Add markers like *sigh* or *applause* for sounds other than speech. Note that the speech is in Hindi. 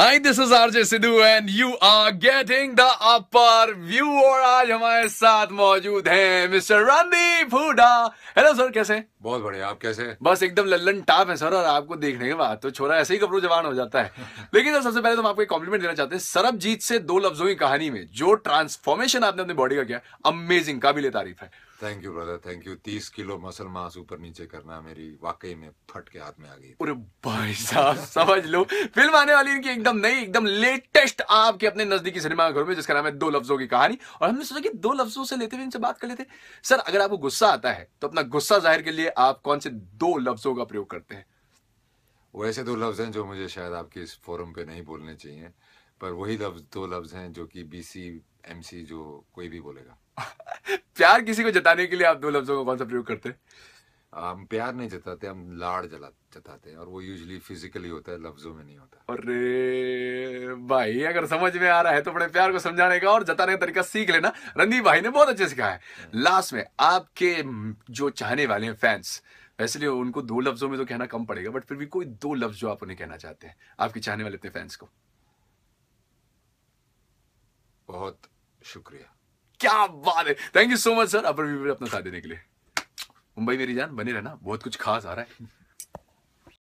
Hi, this is RJ Sidhu and you are getting the upper view. और आज हमारे साथ मौजूद हैं mister Randeep Hooda hello sir कैसे बहुत बढ़िया आप कैसे बस एकदम लल्लन टाप है सर और आपको देखने के बाद तो छोरा ऐसे ही कपड़ों जवान हो जाता है *laughs* लेकिन सर सबसे पहले तो हम आपको एक कॉम्प्लीमेंट देना चाहते हैं सरबजीत से दो लफ्जों की कहानी में जो ट्रांसफॉर्मेशन आपने अपने बॉडी का किया अमेजिंग काबिल तारीफ है thank you brother thank you तीस किलो मसल मास ऊपर नीचे करना मेरी वाकई में फट के हाथ में आ गई अरे भाई साहब समझ लो फिल्म आने वाली इनकी एकदम नई एकदम लेटेस्ट आपके अपने नजदीकी सिनेमाघरों में जिसका नाम है दो लफ्जों की कहानी और हमने सोचा कि दो लफ्जों से लेते हुए इनसे बात कर लेते सर अगर आपको गुस्सा आता है तो अपना गुस्सा जाहिर के लिए आप कौन से दो लफ्जों का प्रयोग करते हैं वैसे दो लफ्ज हैं जो मुझे शायद आपके इस फोरम पे नहीं बोलने चाहिए पर वही लफ्ज दो लफ्ज हैं जो कि बीसी एमसी जो कोई भी बोलेगा *laughs* प्यार किसी को जताने के लिए आप दो लफ्जों का कौन सा प्रयोग करते हैं हम प्यार नहीं जताते हम लाड़ जला जताते हैं और वो यूजली फिजिकली होता है लफ्जों में नहीं होता अरे भाई अगर समझ में आ रहा है तो अपने प्यार को समझाने का और जताने का तरीका सीख लेना रणदीप भाई ने बहुत अच्छे से कहा है लास्ट में आपके जो चाहने वाले हैं फैंस वैसे लिए उनको दो लफ्जों में तो कहना कम पड़ेगा बट फिर भी कोई दो लफ्ज जो आप उन्हें कहना चाहते हैं आपके चाहने वाले अपने फैंस को बहुत शुक्रिया क्या बात है thank you so much sir अपना अपना साथ देने के लिए मुंबई मेरी जान बने रहना बहुत कुछ खास आ रहा है